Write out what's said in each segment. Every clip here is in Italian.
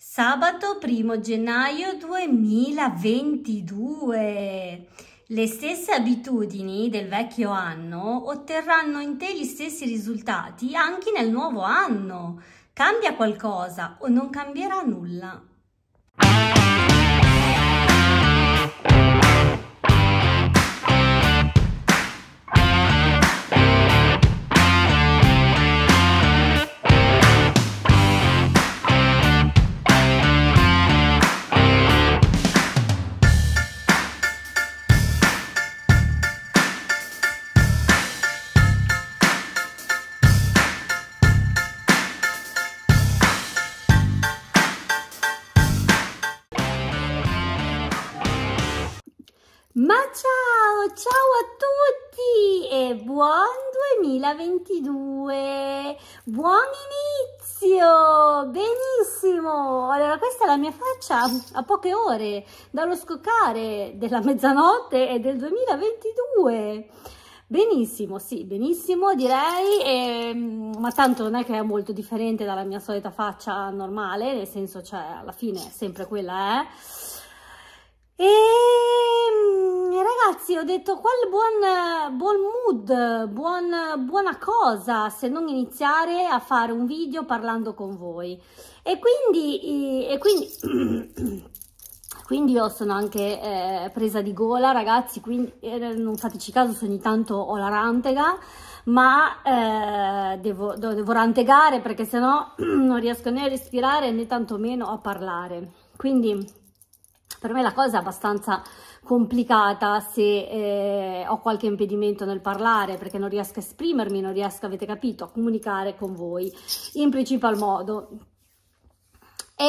Sabato 1 gennaio 2022. Le stesse abitudini del vecchio anno otterranno in te gli stessi risultati anche nel nuovo anno. Cambia qualcosa o non cambierà nulla. Buon inizio! Benissimo! Allora, questa è la mia faccia a poche ore dallo scoccare della mezzanotte e del 2022. Benissimo, sì, benissimo direi, e, ehm, ma tanto non è che è molto differente dalla mia solita faccia normale, nel senso, cioè, alla fine è sempre quella, eh? Ehm ragazzi, ho detto qual buon, buon mood, buon, buona cosa se non iniziare a fare un video parlando con voi. E quindi, e quindi, quindi io sono anche eh, presa di gola ragazzi, quindi eh, non fateci caso se ogni tanto ho la rantega, ma eh, devo, devo rantegare perché sennò non riesco né a respirare né tantomeno a parlare. Quindi per me la cosa è abbastanza complicata se eh, ho qualche impedimento nel parlare perché non riesco a esprimermi, non riesco, avete capito, a comunicare con voi in principal modo. E,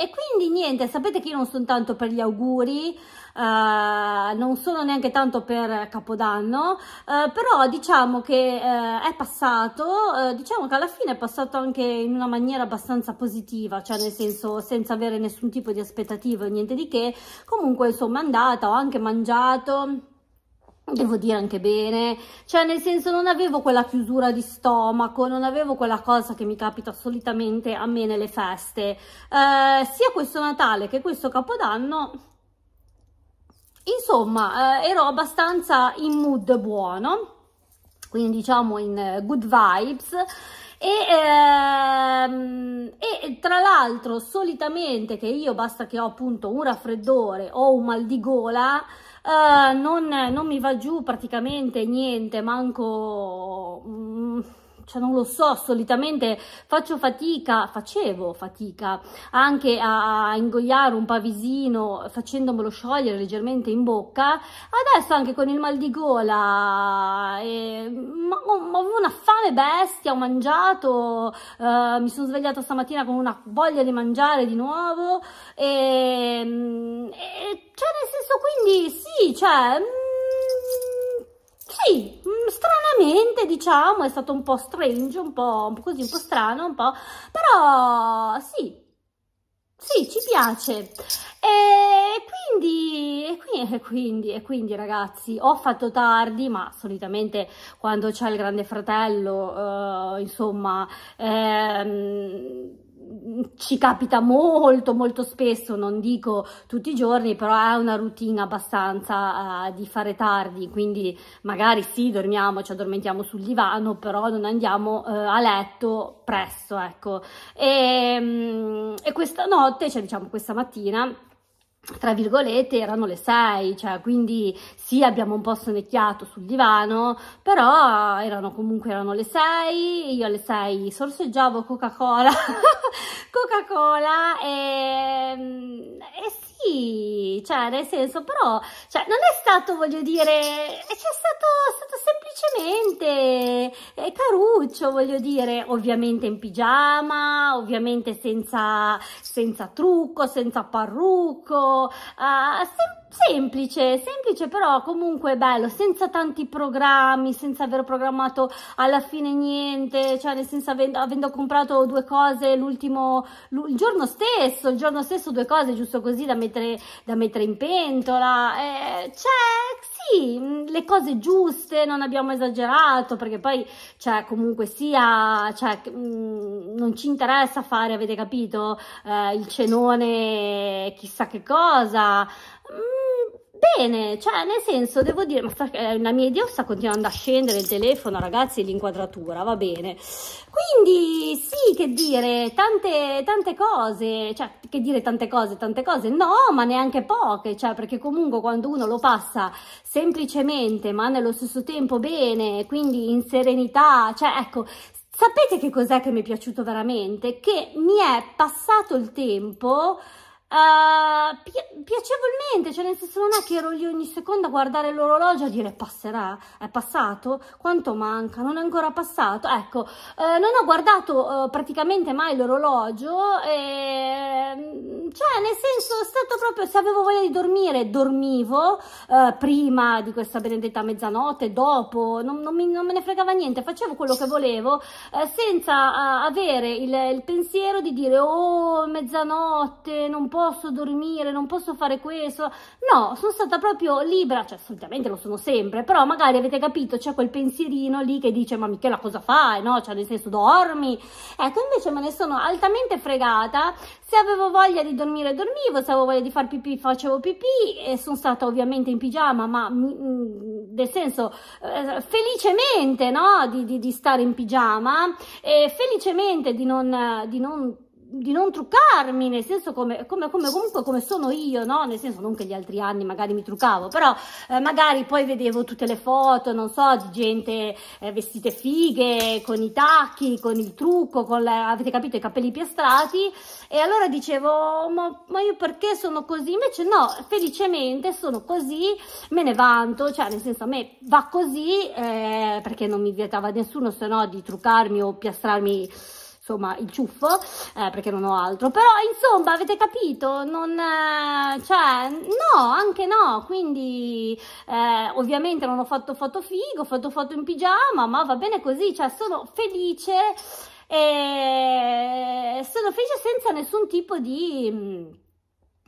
e quindi niente, sapete che io non sono tanto per gli auguri, eh, non sono neanche tanto per Capodanno, eh, però diciamo che eh, è passato, eh, diciamo che alla fine è passato anche in una maniera abbastanza positiva, cioè nel senso senza avere nessun tipo di aspettativa, niente di che, comunque insomma è andata, ho anche mangiato devo dire anche bene, cioè nel senso non avevo quella chiusura di stomaco, non avevo quella cosa che mi capita solitamente a me nelle feste, eh, sia questo Natale che questo Capodanno insomma eh, ero abbastanza in mood buono quindi diciamo in eh, good vibes e, ehm, e tra l'altro solitamente che io basta che ho appunto un raffreddore o un mal di gola eh, non, non, mi va giù praticamente niente manco mm, cioè non lo so, solitamente faccio fatica, facevo fatica anche a, ingoiare un pavisino facendomelo sciogliere leggermente in bocca, adesso anche con il mal di gola, e, eh, ma, avevo una fame bestia, ho mangiato, eh, mi sono svegliata stamattina con una voglia di mangiare di nuovo, e, ehm, e cioè nel senso quindi sì, cioè... Mm, sì, mm, stranamente diciamo, è stato un po' strange, un po', così, un po' strano, un po', però sì, sì, ci piace. E quindi, e quindi, e quindi, e quindi ragazzi, ho fatto tardi, ma solitamente quando c'è il grande fratello, uh, insomma... Ehm, ci capita molto molto spesso, non dico tutti i giorni, però è una routine abbastanza uh, di fare tardi, quindi magari sì, dormiamo, ci addormentiamo sul divano, però non andiamo uh, a letto presto, ecco. E, um, e questa notte, cioè diciamo questa mattina, tra virgolette erano le 6, cioè quindi sì abbiamo un po' sonnecchiato sul divano, però erano comunque erano le 6, io alle 6 sorseggiavo Coca-Cola, Coca-Cola ehm, e, e sì, cioè nel senso, però cioè, non è stato, voglio dire, è stato, stato semplicemente eh, caruccio, voglio dire, ovviamente in pigiama, ovviamente senza, senza trucco, senza parrucco, eh, ah, sempre semplice, semplice però comunque bello, senza tanti programmi, senza aver programmato alla fine niente, cioè nel senso avendo, avendo comprato due cose l'ultimo, il giorno stesso, il giorno stesso due cose giusto così da mettere, da mettere in pentola, eh, cioè sì, le cose giuste, non abbiamo esagerato perché poi cioè comunque sia, cioè, mh, non ci interessa fare, avete capito, eh, il cenone chissà che cosa, mh, Bene, cioè nel senso devo dire, ma sta, eh, la mia idea sta continuando a scendere il telefono ragazzi l'inquadratura, va bene. Quindi sì, che dire, tante, tante cose, cioè che dire tante cose, tante cose, no ma neanche poche, cioè perché comunque quando uno lo passa semplicemente ma nello stesso tempo bene, quindi in serenità, cioè ecco, sapete che cos'è che mi è piaciuto veramente? Che mi è passato il tempo uh, eh, pi piacevolmente, cioè nel senso non è che ero lì ogni seconda a guardare l'orologio a dire passerà, è passato, quanto manca, non è ancora passato, ecco, uh, non ho guardato uh, praticamente mai l'orologio, e... Mm, cioè nel senso è stato proprio, se avevo voglia di dormire, dormivo prima di questa benedetta mezzanotte, dopo, non, non, mi, non, me ne fregava niente, facevo quello che volevo senza avere il, il pensiero di dire oh mezzanotte, non posso posso dormire, non posso fare questo. No, sono stata proprio libera, cioè solitamente lo sono sempre, però magari avete capito, c'è quel pensierino lì che dice ma Michela cosa fai, no? Cioè nel senso dormi. Ecco, invece me ne sono altamente fregata. Se avevo voglia di dormire dormivo, se avevo voglia di far pipì facevo pipì e sono stata ovviamente in pigiama, ma mm, nel senso eh, felicemente no? di, di, di, stare in pigiama e felicemente di non, di non di non truccarmi, nel senso come, come, come, comunque come sono io, no? Nel senso non che gli altri anni magari mi truccavo, però eh, magari poi vedevo tutte le foto, non so, di gente eh, vestite fighe, con i tacchi, con il trucco, con la, avete capito, i capelli piastrati e allora dicevo, ma, ma, io perché sono così? Invece no, felicemente sono così, me ne vanto, cioè nel senso a me va così eh, perché non mi vietava nessuno se no di truccarmi o piastrarmi insomma il ciuffo eh, perché non ho altro però insomma avete capito non eh, cioè no anche no quindi eh, ovviamente non ho fatto foto figo ho fatto foto in pigiama ma va bene così cioè sono felice e sono felice senza nessun tipo di mm,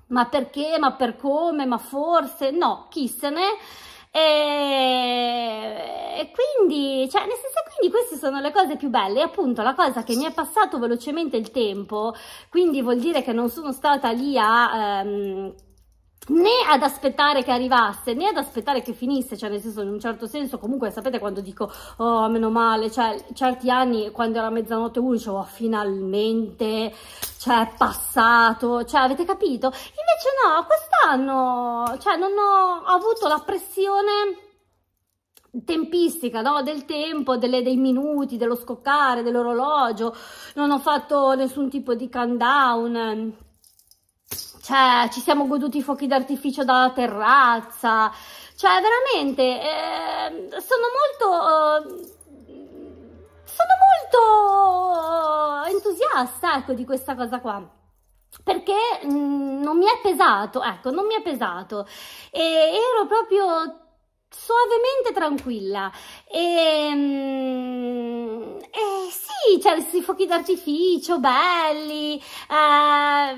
ma perché ma per come ma forse no chissene e, quindi, cioè, nel senso, quindi queste sono le cose più belle. E appunto, la cosa che mi è passato velocemente il tempo, quindi vuol dire che non sono stata lì a... Ehm, né ad aspettare che arrivasse né ad aspettare che finisse, cioè nel senso in un certo senso comunque sapete quando dico oh meno male, cioè certi anni quando era mezzanotte uno dicevo oh, finalmente cioè passato, cioè avete capito? invece cioè, no, quest'anno cioè, non ho avuto la pressione tempistica, no? del tempo, delle, dei minuti, dello scoccare, dell'orologio, non ho fatto nessun tipo di countdown, cioè ci siamo goduti i fuochi d'artificio dalla terrazza, cioè veramente eh, sono molto... Eh, sono molto entusiasta ecco di questa cosa qua perché mh, mm, non mi è pesato, ecco, non mi è pesato e ero proprio suavemente tranquilla e, mh, mm, e sì, c'erano cioè, questi fuochi d'artificio belli, eh,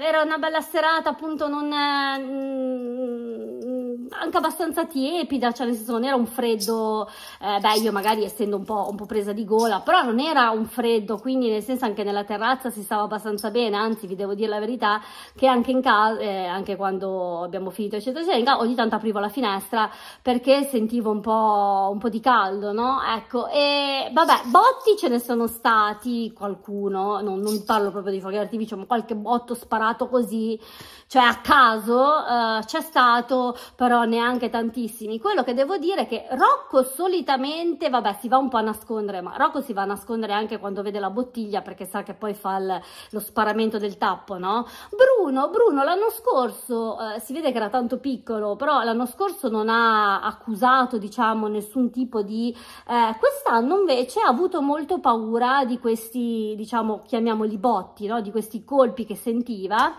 era una bella serata appunto non, eh, anche abbastanza tiepida, cioè nel senso non era un freddo, eh, beh io magari essendo un po', un po' presa di gola, però non era un freddo, quindi nel senso anche nella terrazza si stava abbastanza bene, anzi vi devo dire la verità che anche in casa, eh, anche quando abbiamo finito eccetera eccetera, ogni tanto aprivo la finestra perché sentivo un po', un po' di caldo, no? Ecco, e vabbè, botti ce ne sono stati sparati qualcuno, non, non parlo proprio di fuochi d'artificio, ma qualche botto sparato così, cioè a caso uh, c'è stato, però neanche tantissimi. Quello che devo dire è che Rocco solitamente, vabbè, si va un po' a nascondere, ma Rocco si va a nascondere anche quando vede la bottiglia perché sa che poi fa il, lo sparamento del tappo, no? Bruno, Bruno l'anno scorso, uh, si vede che era tanto piccolo, però l'anno scorso non ha accusato, diciamo, nessun tipo di... Uh, quest'anno invece ha avuto molto paura di questi, diciamo, chiamiamoli botti, no? di questi colpi che sentiva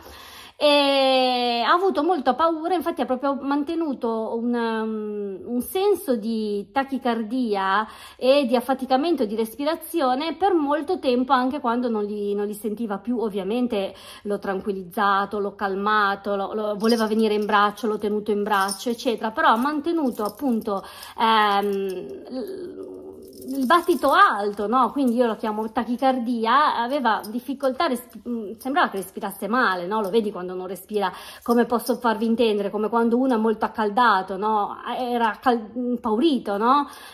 e ha avuto molta paura, infatti ha proprio mantenuto un, um, un, senso di tachicardia e di affaticamento di respirazione per molto tempo anche quando non li, non li sentiva più, ovviamente l'ho tranquillizzato, l'ho calmato, lo, lo, voleva venire in braccio, l'ho tenuto in braccio eccetera, però ha mantenuto appunto ehm, il battito alto, no? quindi io lo chiamo tachicardia, aveva difficoltà, mm, sembrava che respirasse male, no? lo vedi quando non respira, come posso farvi intendere, come quando uno è molto accaldato, no? era impaurito,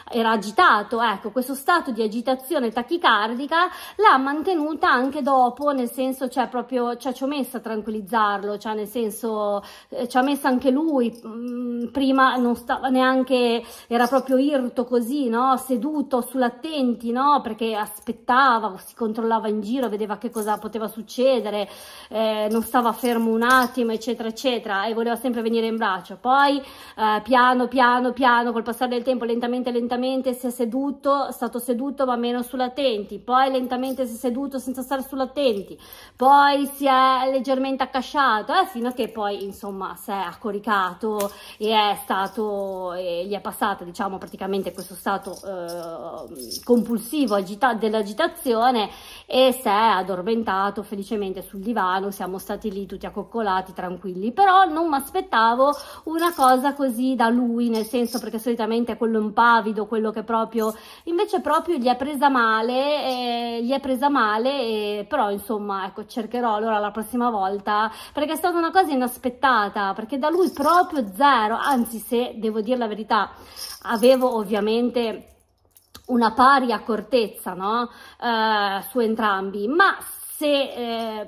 era agitato, ecco, questo stato di agitazione tachicardica l'ha mantenuta anche dopo, nel senso, cioè proprio, cioè ci ho messo a tranquillizzarlo, cioè nel senso, eh, ci ha messo anche lui, mh, mm, prima non stava neanche, era proprio irto così, no? seduto, sull'attenti, no? Perché aspettava, si controllava in giro, vedeva che cosa poteva succedere, eh, non stava fermo un attimo, eccetera, eccetera, e voleva sempre venire in braccio. Poi, eh, piano, piano, piano, col passare del tempo, lentamente, lentamente, si è seduto, è stato seduto ma meno sull'attenti, poi lentamente si è seduto senza stare sull'attenti, poi si è leggermente accasciato, eh, fino a che poi, insomma, si è accoricato e è stato, e gli è passato, diciamo, praticamente questo stato... Eh, compulsivo agita- dell'agitazione e si è addormentato felicemente sul divano, siamo stati lì tutti accoccolati, tranquilli, però non mi aspettavo una cosa così da lui, nel senso perché solitamente è quello impavido, quello che proprio, invece proprio gli è presa male, eh, gli è presa male, eh, però insomma ecco cercherò allora la prossima volta perché è stata una cosa inaspettata, perché da lui proprio zero, anzi se devo dire la verità avevo ovviamente una pari accortezza no? uh, su entrambi, ma se eh,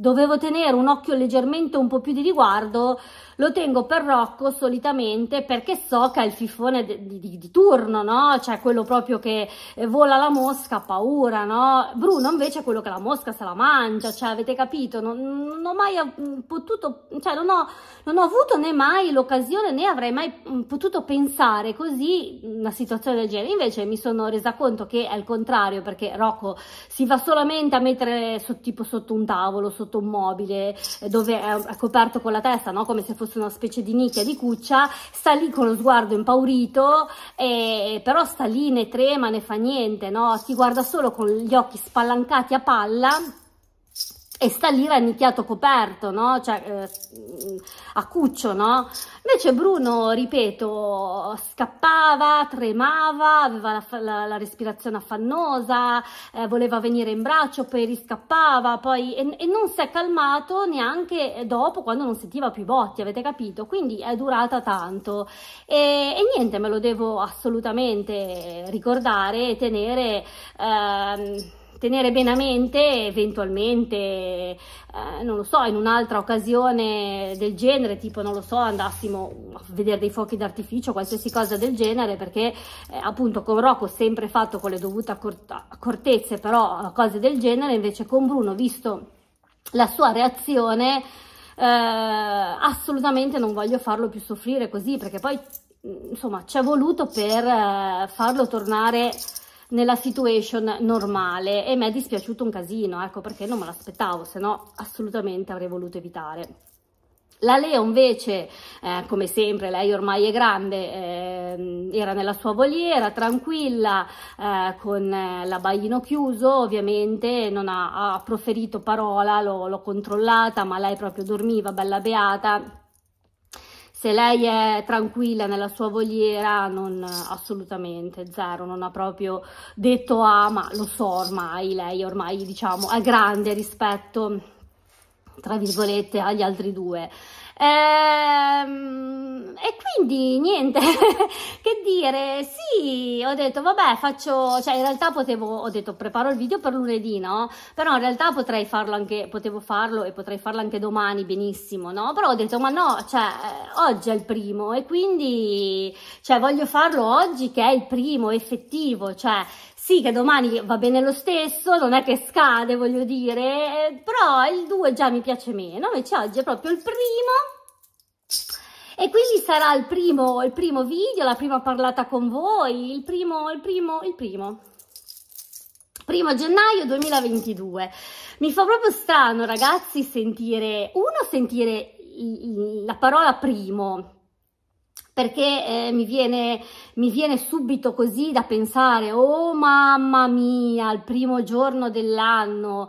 dovevo tenere un occhio leggermente un po' più di riguardo, lo tengo per Rocco solitamente perché so che è il fifone di, di, di, turno, no? Cioè quello proprio che eh, vola la mosca, ha paura, no? Bruno invece è quello che la mosca se la mangia, cioè avete capito? Non, non ho mai potuto, cioè non ho, non ho avuto né mai l'occasione né avrei mai mm, potuto pensare così mm, una situazione del genere. Invece mi sono resa conto che è il contrario perché Rocco si va solamente a mettere sotto, tipo sotto un tavolo, sotto sotto un mobile eh, dove è, è coperto con la testa, no? come se fosse una specie di nicchia di cuccia, sta lì con lo sguardo impaurito, e, però sta lì, ne trema, ne fa niente, no? si guarda solo con gli occhi spalancati a palla e sta lì rannicchiato coperto, no? Cioè, eh, a cuccio, no? Invece Bruno, ripeto, scappava, tremava, aveva la, la, la respirazione affannosa, eh, voleva venire in braccio, poi riscappava, poi... E, e, non si è calmato neanche dopo, quando non sentiva più i botti, avete capito? Quindi è durata tanto. E, e niente, me lo devo assolutamente ricordare e tenere... Ehm, tenere bene a mente eventualmente, eh, non lo so, in un'altra occasione del genere, tipo non lo so, andassimo a vedere dei fuochi d'artificio, qualsiasi cosa del genere, perché eh, appunto con Rocco ho sempre fatto con le dovute accortezze, però eh, cose del genere, invece con Bruno, visto la sua reazione, eh, assolutamente non voglio farlo più soffrire così, perché poi mm, insomma ci è voluto per eh, farlo tornare nella situation normale e mi è dispiaciuto un casino, ecco perché non me l'aspettavo, se no assolutamente avrei voluto evitare. La Leo invece, eh, come sempre, lei ormai è grande, eh, era nella sua voliera, tranquilla, eh, con eh, l'abbaglino chiuso, ovviamente non ha, ha proferito parola, l'ho controllata, ma lei proprio dormiva, bella beata, se lei è tranquilla nella sua voliera, non assolutamente zero, non ha proprio detto ah ma lo so ormai, lei ormai diciamo è grande rispetto tra virgolette agli altri due Ehm, e quindi niente, che dire, sì, ho detto vabbè faccio, cioè in realtà potevo, ho detto preparo il video per lunedì, no? Però in realtà potrei farlo anche, potevo farlo e potrei farlo anche domani benissimo, no? Però ho detto ma no, cioè oggi è il primo e quindi, cioè voglio farlo oggi che è il primo effettivo, cioè sì che domani va bene lo stesso, non è che scade voglio dire, però il 2 già mi piace meno, invece oggi è proprio il primo e quindi sarà il primo, il primo video, la prima parlata con voi, il primo, il primo, il primo. Primo gennaio 2022. Mi fa proprio strano ragazzi sentire, uno sentire la parola primo, perché eh, mi, viene, mi, viene, subito così da pensare, oh mamma mia, il primo giorno dell'anno,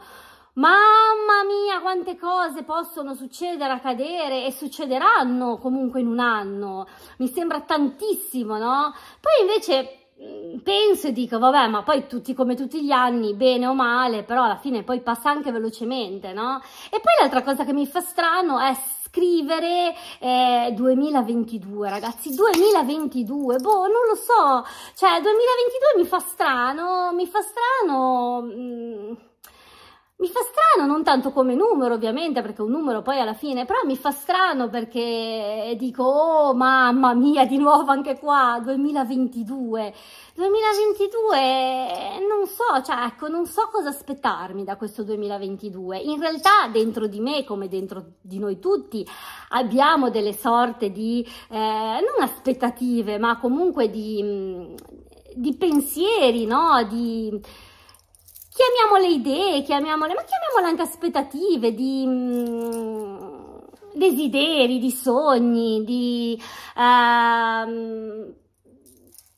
mamma mia, quante cose possono succedere, accadere e succederanno comunque in un anno, mi sembra tantissimo, no? Poi invece mm, penso e dico, vabbè, ma poi tutti come tutti gli anni, bene o male, però alla fine poi passa anche velocemente, no? E poi l'altra cosa che mi fa strano è scrivere eh, 2022, ragazzi, 2022, boh, non lo so, cioè 2022 mi fa strano, mi fa strano... Mh, mm, mi fa strano, non tanto come numero ovviamente, perché un numero poi alla fine, però mi fa strano perché dico, oh mamma mia, di nuovo anche qua, 2022. 2022, non so, cioè ecco, non so cosa aspettarmi da questo 2022. In realtà dentro di me, come dentro di noi tutti, abbiamo delle sorte di, eh, non aspettative, ma comunque di, di pensieri, no? Di chiamiamole idee, chiamiamole, ma chiamiamole anche aspettative di... Mm, desideri, di sogni, di, uh,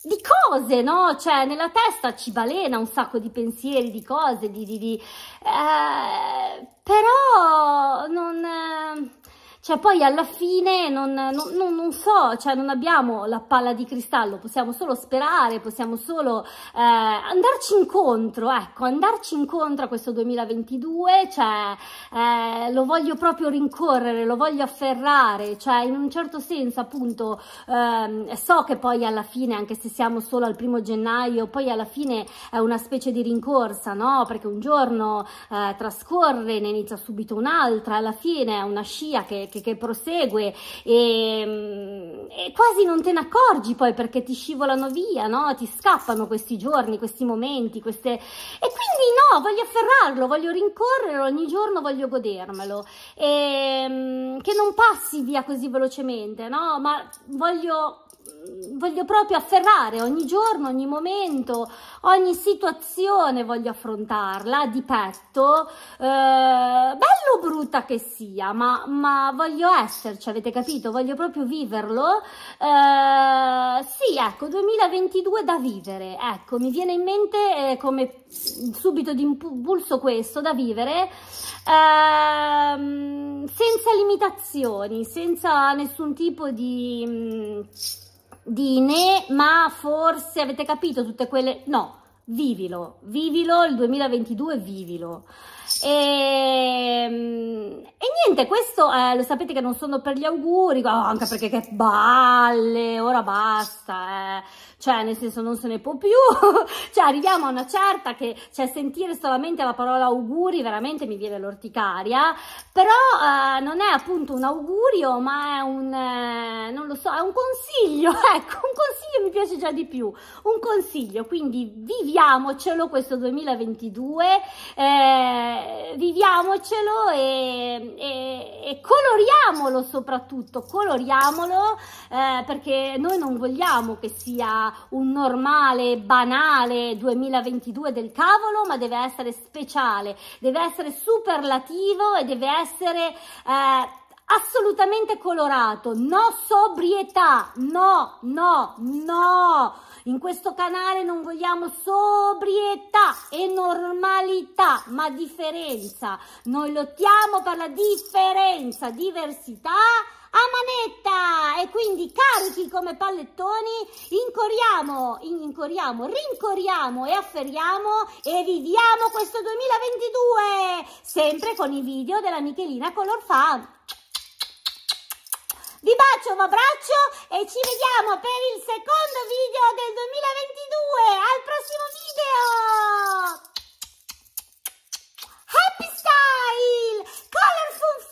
di cose, no? Cioè, nella testa ci balena un sacco di pensieri, di cose, di... di, di uh, però non... Uh, cioè, poi alla fine non, non, non, non, so, cioè non abbiamo la palla di cristallo, possiamo solo sperare, possiamo solo eh, andarci incontro, ecco, andarci incontro a questo 2022, cioè eh, lo voglio proprio rincorrere, lo voglio afferrare, cioè in un certo senso appunto eh, so che poi alla fine, anche se siamo solo al primo gennaio, poi alla fine è una specie di rincorsa, no? Perché un giorno eh, trascorre, ne inizia subito un'altra, alla fine è una scia che che, che prosegue e, mm, e, quasi non te ne accorgi poi perché ti scivolano via, no? ti scappano questi giorni, questi momenti, queste... e quindi no, voglio afferrarlo, voglio rincorrere ogni giorno voglio godermelo, e, ehm, che non passi via così velocemente, no? ma voglio voglio proprio afferrare ogni giorno, ogni momento, ogni situazione voglio affrontarla di petto, eh, bello brutta che sia, ma, ma, voglio esserci, avete capito? Voglio proprio viverlo. Eh, sì, ecco, 2022 da vivere, ecco, mi viene in mente eh, come subito d'impulso questo da vivere, ehm, senza limitazioni, senza nessun tipo di... Mh, mm, di ne, ma forse avete capito tutte quelle... No, vivilo, vivilo il 2022, vivilo. E, ehm, e niente, questo eh, lo sapete che non sono per gli auguri, anche perché che balle, ora basta. Eh cioè nel senso non se ne può più, cioè arriviamo a una certa che cioè, sentire solamente la parola auguri veramente mi viene l'orticaria, però eh, non è appunto un augurio ma è un, eh, non lo so, è un consiglio, ecco, un consiglio mi piace già di più, un consiglio, quindi viviamocelo questo 2022, eh, viviamocelo e, e, e, coloriamolo soprattutto, coloriamolo eh, perché noi non vogliamo che sia un normale, banale 2022 del cavolo, ma deve essere speciale, deve essere superlativo e deve essere eh, assolutamente colorato. No sobrietà, no, no, no. In questo canale non vogliamo sobrietà e normalità, ma differenza. Noi lottiamo per la differenza, diversità a manetta quindi carichi come pallettoni, incoriamo, incoriamo, rincoriamo e afferriamo e viviamo questo 2022, sempre con i video della Michelina Color Fan. Vi bacio, vi abbraccio e ci vediamo per il secondo video del 2022, al prossimo video! Happy Style! Color Colorful